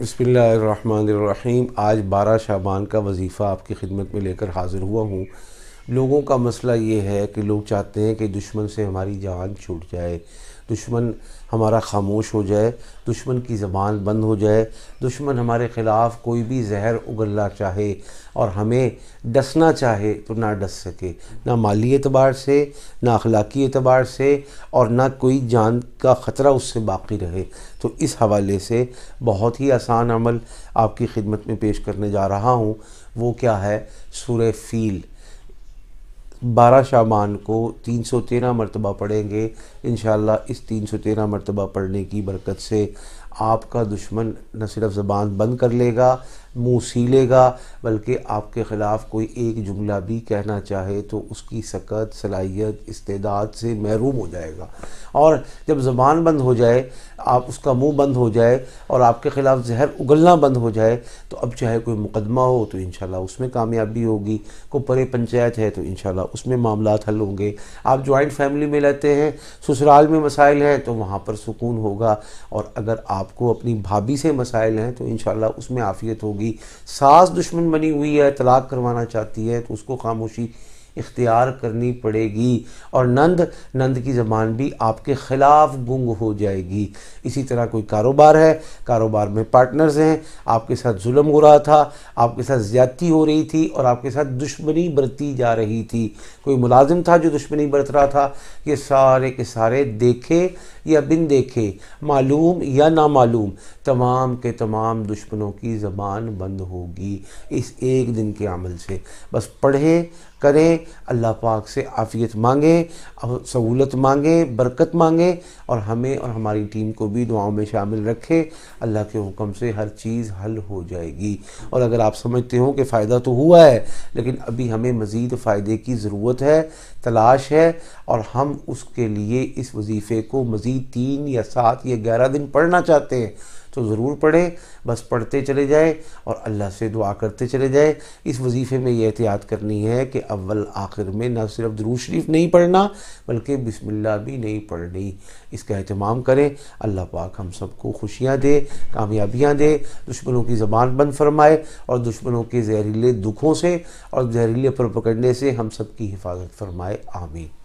बसमीम आज बारह शाबान का वजीफ़ा आपकी खिदमत में लेकर हाज़िर हुआ हूँ लोगों का मसला ये है कि लोग चाहते हैं कि दुश्मन से हमारी जान छूट जाए दुश्मन हमारा खामोश हो जाए दुश्मन की ज़बान बंद हो जाए दुश्मन हमारे ख़िलाफ़ कोई भी जहर उगलना चाहे और हमें डसना चाहे तो ना डस सके ना माली एतबार से ना अखलाकी एतबार से और ना कोई जान का ख़तरा उससे बाकी रहे तो इस हवाले से बहुत ही आसान अमल आपकी खिदमत में पेश करने जा रहा हूँ वो क्या है सुर फील बारह शाबान को तीन सौ तेरह मरतबा पढ़ेंगे इन इस तीन सौ तेरह मरतबा पढ़ने की बरकत से आपका दुश्मन न सिर्फ ज़बान बंद कर लेगा सी सीलेगा बल्कि आपके ख़िलाफ़ कोई एक जुमला भी कहना चाहे तो उसकी सकत सलाहियत इस्तेदाद से महरूम हो जाएगा और जब ज़बान बंद हो जाए आप उसका मुँह बंद हो जाए और आपके ख़िलाफ़ जहर उगलना बंद हो जाए तो अब चाहे कोई मुकदमा हो तो इन उसमें कामयाबी होगी कोई परे पंचायत है तो इन उसमें मामला हल होंगे आप जॉइंट फैमिली में रहते हैं ससुराल में मसाइल हैं तो वहाँ पर सुकून होगा और अगर आप आपको अपनी भाभी से मसाइल हैं तो इन उसमें आफियत होगी सास दुश्मन बनी हुई है तलाक करवाना चाहती है तो उसको खामोशी इख्तियार करनी पड़ेगी और नंद नंद की ज़बान भी आपके ख़िलाफ़ गुंग हो जाएगी इसी तरह कोई कारोबार है कारोबार में पार्टनर्स हैं आपके साथ जुल्म हो रहा था आपके साथ ज़्यादती हो रही थी और आपके साथ दुश्मनी बरती जा रही थी कोई मुलाजिम था जो दुश्मनी बरत रहा था ये सारे के सारे देखे या बिन देखे मालूम या मालूम तमाम के तमाम दुश्मनों की ज़बान बंद होगी इस एक दिन के अमल से बस पढ़ें करें अल्लाह पाक से आफ़ियत मांगे सहूलत मांगे बरकत मांगे और हमें और हमारी टीम को भी दुआओं में शामिल रखें अल्लाह के हुक्म से हर चीज़ हल हो जाएगी और अगर आप समझते हो कि फ़ायदा तो हुआ है लेकिन अभी हमें मज़ीद फ़ायदे की ज़रूरत है तलाश है और हम उसके लिए इस वजीफ़े को मज़ीद तीन या सात या ग्यारह दिन पढ़ना चाहते हैं तो ज़रूर पढ़ें बस पढ़ते चले जाए और अल्लाह से दुआ करते चले जाए इस वजीफ़े में ये एहतियात करनी है कि अव्वल आखिर में ना सिर्फ दरू शरीफ नहीं पढ़ना बल्कि बिस्मिल्लाह भी नहीं पढ़नी इसका अहतमाम करें अल्लाह पाक हम सबको खुशियाँ दे कामयाबियाँ दे दुश्मनों की ज़बान बंद फरमाए और दुश्मनों के जहरीले दुखों से और जहरीले पर पकड़ने से हम सब की हिफाजत फरमाए आमीन